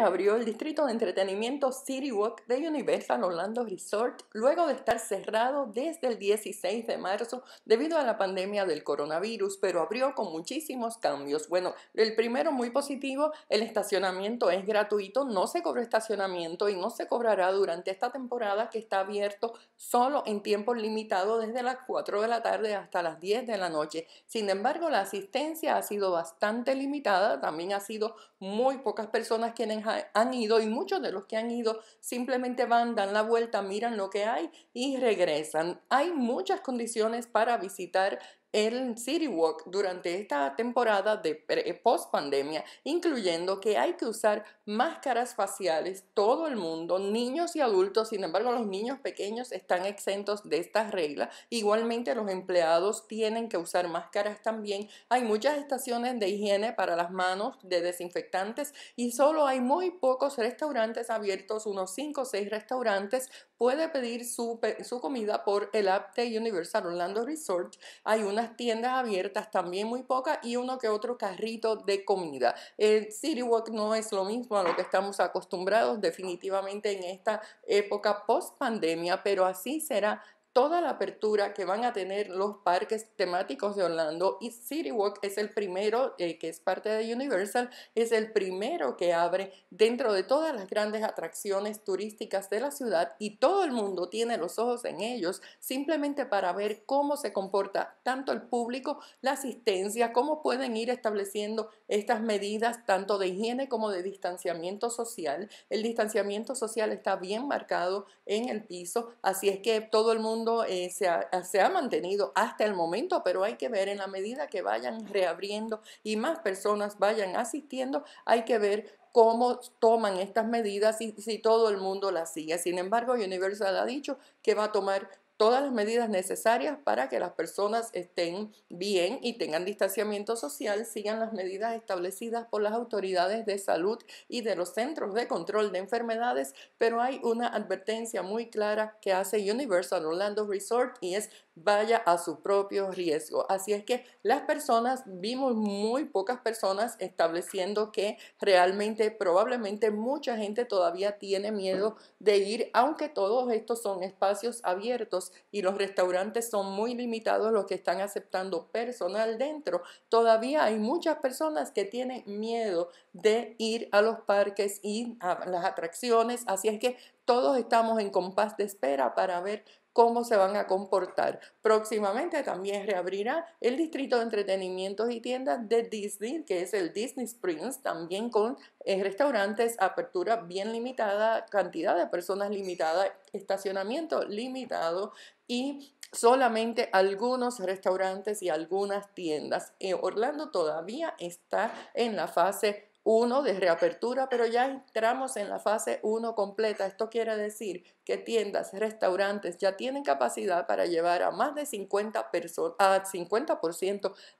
abrió el distrito de entretenimiento City Walk de Universal Orlando Resort luego de estar cerrado desde el 16 de marzo debido a la pandemia del coronavirus, pero abrió con muchísimos cambios. Bueno, el primero muy positivo, el estacionamiento es gratuito, no se cobra estacionamiento y no se cobrará durante esta temporada que está abierto solo en tiempo limitado desde las 4 de la tarde hasta las 10 de la noche. Sin embargo, la asistencia ha sido bastante limitada, también ha sido muy pocas personas quienes han ido y muchos de los que han ido simplemente van, dan la vuelta, miran lo que hay y regresan. Hay muchas condiciones para visitar el City Walk durante esta temporada de post pandemia, incluyendo que hay que usar máscaras faciales todo el mundo, niños y adultos, sin embargo los niños pequeños están exentos de estas reglas, igualmente los empleados tienen que usar máscaras también, hay muchas estaciones de higiene para las manos, de desinfectantes y solo hay muy pocos restaurantes abiertos, unos 5 o 6 restaurantes, puede pedir su, su comida por el app de Universal Orlando Resort, hay una tiendas abiertas también muy pocas y uno que otro carrito de comida. El City Walk no es lo mismo a lo que estamos acostumbrados definitivamente en esta época post pandemia, pero así será toda la apertura que van a tener los parques temáticos de Orlando y City es el primero, eh, que es parte de Universal, es el primero que abre dentro de todas las grandes atracciones turísticas de la ciudad y todo el mundo tiene los ojos en ellos simplemente para ver cómo se comporta tanto el público, la asistencia, cómo pueden ir estableciendo estas medidas tanto de higiene como de distanciamiento social. El distanciamiento social está bien marcado en el piso, así es que todo el mundo eh, se, ha, ah, se, ha, mantenido hasta el momento, pero hay que ver en la medida que vayan reabriendo y más personas vayan asistiendo, hay que ver cómo toman estas medidas y si todo el mundo las sigue. Sin embargo, Universal ha dicho que va a tomar todas las medidas necesarias para que las personas estén bien y tengan distanciamiento social, sigan las medidas establecidas por las autoridades de salud y de los centros de control de enfermedades, pero hay una advertencia muy clara que hace Universal Orlando Resort y es vaya a su propio riesgo. Así es que las personas, vimos muy pocas personas estableciendo que realmente probablemente mucha gente todavía tiene miedo de ir, aunque todos estos son espacios abiertos y los restaurantes son muy limitados los que están aceptando personal dentro, todavía hay muchas personas que tienen miedo de ir a los parques y a las atracciones. Así es que todos estamos en compás de espera para ver cómo se van a comportar. Próximamente también reabrirá el distrito de entretenimientos y tiendas de Disney, que es el Disney Springs, también con eh, restaurantes, apertura bien limitada, cantidad de personas limitada, estacionamiento limitado y solamente algunos restaurantes y algunas tiendas. Eh, Orlando todavía está en la fase uno de reapertura, pero ya entramos en la fase 1 completa. Esto quiere decir que tiendas, restaurantes ya tienen capacidad para llevar a más de 50%, a 50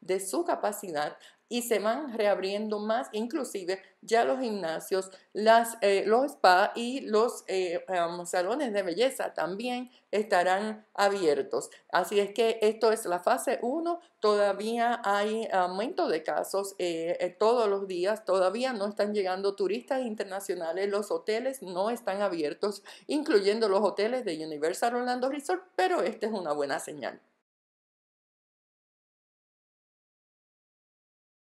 de su capacidad y se van reabriendo más, inclusive ya los gimnasios, las, eh, los spas y los eh, um, salones de belleza también estarán abiertos. Así es que esto es la fase 1, todavía hay aumento de casos eh, todos los días, todavía no están llegando turistas internacionales, los hoteles no están abiertos, incluyendo los hoteles de Universal Orlando Resort, pero esta es una buena señal.